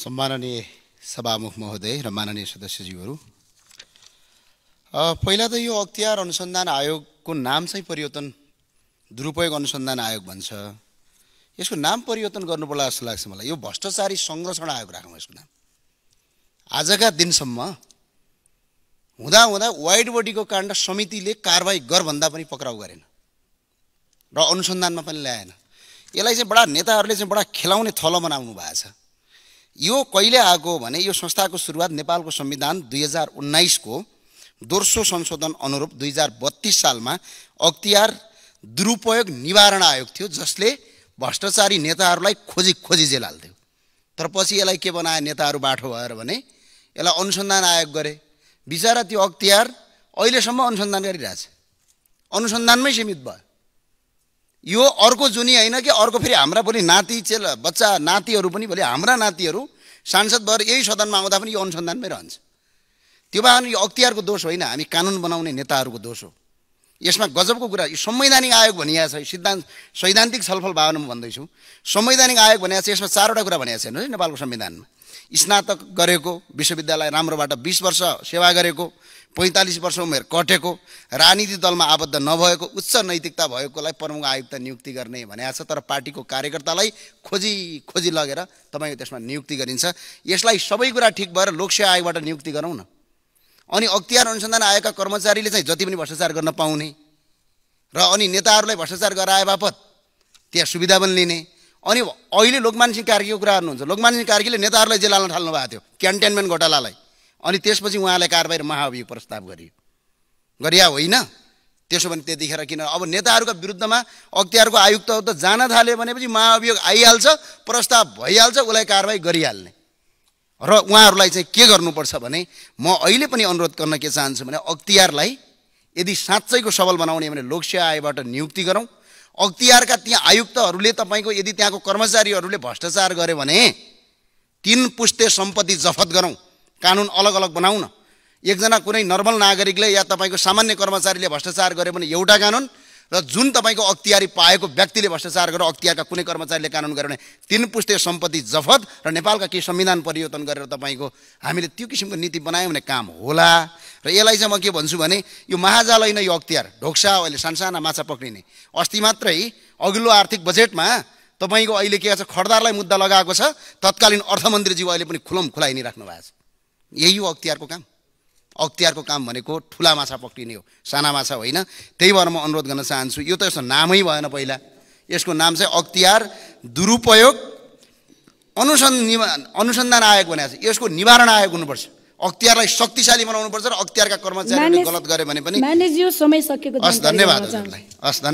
सम्माननीय सभामुख महोदय र माननीय सदस्यज्यूहरू पहिला त यो अख्तियार अनुसन्धान आयोगको नाम चाहिँ परिवर्तन दुरुपयोग अनुसन्धान आयोग भन्छ यसको नाम परिवर्तन गर्नुपर्ला जस्तो लाग्छ मलाई यो भ्रष्टाचारी संरक्षण आयोग राखौँ यसको नाम आजका दिनसम्म हुँदा हुँदा वाइड बडीको काण्ड समितिले कारवाही गर्भन्दा पनि पक्राउ गरेन र अनुसन्धानमा पनि ल्याएन यसलाई चाहिँ बडा नेताहरूले चाहिँ बडा खेलाउने थलो बनाउनु भएको छ यो कहिले आएको भने यो संस्थाको सुरुवात नेपालको संविधान दुई हजार उन्नाइसको दोस्रो संशोधन अनुरूप दुई हजार बत्तिस सालमा अख्तियार दुरुपयोग निवारण आयोग थियो जसले भ्रष्टाचारी नेताहरूलाई खोजी खोजी जेल हाल्थ्यो तर पछि यसलाई के बनायो नेताहरू बाठो भएर भने यसलाई अनुसन्धान आयोग गरे बिचरा त्यो अख्तियार अहिलेसम्म अनुसन्धान गरिरहेछ अनुसन्धानमै सीमित भयो यो अर्को जुनी होइन कि अर्को फेरि हाम्रा भोलि नाति चेल बच्चा नातिहरू पनि भोलि हाम्रा नातिहरू सांसद भएर यही सदनमा आउँदा पनि यो अनुसन्धानमै रहन्छ त्यो भए यो अख्तियारको दोष होइन हामी कानुन बनाउने नेताहरूको दोष हो यसमा गजबको कुरा यो संवैधानिक आयोग भनिएको छ सिद्धान्त सैद्धान्तिक छलफल म भन्दैछु संवैधानिक आयोग भनिएको छ यसमा चारवटा कुरा भनिएको छ हेर्नुहोस् नेपालको संविधानमा स्नातक गरेको विश्वविद्यालय राम्रोबाट बिस वर्ष सेवा गरेको पैँतालिस वर्ष उमेर कटेको राजनीति दलमा आबद्ध नभएको उच्च नैतिकता भएकोलाई प्रमुख आयुक्त नियुक्ति गर्ने भनेको छ तर पार्टीको कार्यकर्तालाई खोजी खोजी लगेर तपाईँको त्यसमा नियुक्ति गरिन्छ यसलाई सबै कुरा ठिक भएर लोकसेवा आयोगबाट नियुक्ति गरौँ न अनि अख्तियार अनुसन्धान आयोगका कर्मचारीले चाहिँ जति पनि भ्रष्टाचार गर्न पाउने र अनि नेताहरूलाई भ्रष्टाचार गराए बापत त्यहाँ सुविधा पनि लिने अनि अहिले लोकमान सिंह कार्कीको कुरा गर्नुहुन्छ लोकमान सिंह कार्कीले नेताहरूलाई हाल्न थाल्नु भएको थियो क्यान्टेनमेन्ट घोटालालाई अनि त्यसपछि उहाँलाई कारबाही र महाअभियोग प्रस्ताव गरियो गरिया होइन त्यसो भने त्यतिखेर किन अब नेताहरूका विरुद्धमा अख्तियारको आयुक्त त जान थाल्यो भनेपछि महाअभियोग आइहाल्छ प्रस्ताव भइहाल्छ उसलाई कारवाही गरिहाल्ने र उहाँहरूलाई चाहिँ के गर्नुपर्छ भने म अहिले पनि अनुरोध गर्न के चाहन्छु भने अख्तियारलाई यदि साँच्चैको सबल बनाउने भने लोकसेवा आयोगबाट नियुक्ति गरौँ अख्तियारका त्यहाँ आयुक्तहरूले तपाईँको यदि त्यहाँको कर्मचारीहरूले भ्रष्टाचार गरे भने तिन पुस्ते सम्पत्ति जफत गरौँ कानुन अलग अलग बनाउँ न एकजना कुनै नर्मल नागरिकले या तपाईँको सामान्य कर्मचारीले भ्रष्टाचार गरे भने एउटा कानुन र जुन तपाईँको अख्तियारी पाएको व्यक्तिले भ्रष्टाचार गरेर अख्तियारका कुनै कर्मचारीले कानुन गरे भने तिन पुस्ते सम्पत्ति जफत र नेपालका केही संविधान परिवर्तन गरेर तपाईँको हामीले त्यो किसिमको नीति बनायौँ भने काम होला र यसलाई चाहिँ म के भन्छु भने यो महाजाल होइन यो अख्तियार ढोक्सा अहिले सानसाना माछा पक्रिने अस्ति मात्रै अघिल्लो आर्थिक बजेटमा तपाईँको अहिले के छ खड्दारलाई मुद्दा लगाएको छ तत्कालीन अर्थमन्त्रीज्यू अहिले पनि खुलम खुलाइ नै राख्नु भएको छ यही हो अख्तियारको काम अख्तियारको काम भनेको ठुला माछा पक्रिने हो साना माछा होइन त्यही भएर म अनुरोध गर्न चाहन्छु यो त यसो नामै भएन पहिला यसको नाम चाहिँ अख्तियार दुरुपयोग अनुसन्धि अनुसन्धान आयोग भनेको छ यसको निवारण आयोग हुनुपर्छ अख्तियारलाई शक्तिशाली बनाउनुपर्छ र अख्तियारका कर्मचारीहरूले गलत गरे भने पनि सकेको धन्यवाद हजुरलाई हस् धन्यवाद